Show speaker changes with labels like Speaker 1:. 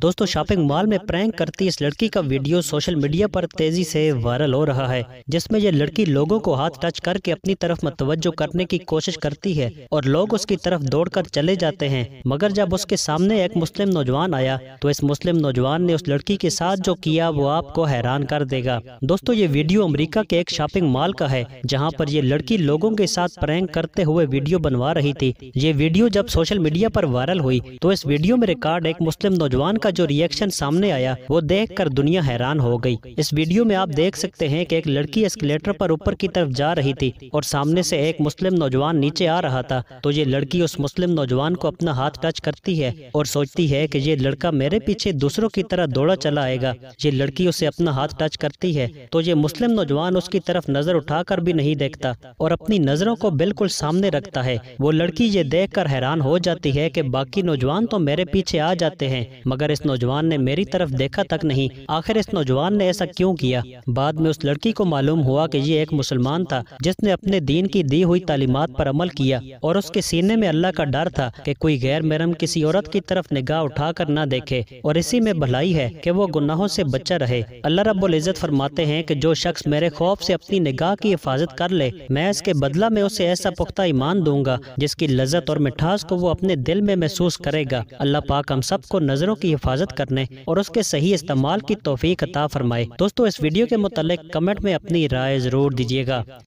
Speaker 1: दोस्तों shopping mall में prank करती इस लड़की का वीडियो सोशल मीडिया पर तेजी से वायरल हो रहा है जिसमें ये लड़की लोगों को हाथ टच करके अपनी तरफ मतवजो करने की कोशिश करती है और लोग उसकी तरफ दौड़कर चले जाते हैं मगर जब उसके सामने एक मुस्लिम नौजवान आया तो इस मुस्लिम नौजवान ने उस लड़की के साथ जो किया वो आपको हैरान कर देगा दोस्तों ये वीडियो अमेरिका के एक शॉपिंग मॉल का है जहाँ पर ये लड़की लोगों के साथ प्रैंक करते हुए वीडियो बनवा रही थी ये वीडियो जब सोशल मीडिया पर वायरल हुई तो इस वीडियो में रिकॉर्ड एक मुस्लिम नौजवान का का जो रिएक्शन सामने आया वो देख कर दुनिया हैरान हो गयी इस वीडियो में आप देख सकते हैं की एक लड़की एस्केलेटर आरोप ऊपर की तरफ जा रही थी और सामने ऐसी एक मुस्लिम नौजवान नीचे आ रहा था तो ये लड़की उस मुस्लिम नौजवान को अपना हाथ टच करती है और सोचती है कि ये लड़का मेरे पीछे दूसरों की तरह दौड़ा चला आएगा ये लड़की उसे अपना हाथ टच करती है तो ये मुस्लिम नौजवान उसकी तरफ नजर उठाकर भी नहीं देखता और अपनी नजरों को बिल्कुल सामने रखता है वो लड़की ये देख कर हैरान हो जाती है की बाकी नौजवान तो मेरे पीछे आ जाते हैं मगर इस इस नौजवान ने मेरी तरफ देखा तक नहीं आखिर इस नौजवान ने ऐसा क्यों किया बाद में उस लड़की को मालूम हुआ कि ये एक मुसलमान था जिसने अपने दीन की दी हुई तालीमत पर अमल किया और उसके सीने में अल्लाह का डर था कि कोई गैर महरम किसी औरत की तरफ निगाह उठा कर न देखे और इसी में भलाई है कि वो गुनाहों से बच्चा रहे अल्लाह रब्बुल इज़्ज़त फरमाते हैं कि जो शख्स मेरे खौफ से अपनी निगाह की हिफाजत कर ले मैं इसके बदला में उसे ऐसा पुख्ता ईमान दूंगा जिसकी लज्जत और मिठास को वो अपने दिल में महसूस करेगा अल्लाह पाक हम सबको नजरों की हिफाजत हिफाजत करने और उसके सही इस्तेमाल की तोफीक अता फरमाए दोस्तों इस वीडियो के मुतालिक कमेंट में अपनी राय ज़रूर दीजिएगा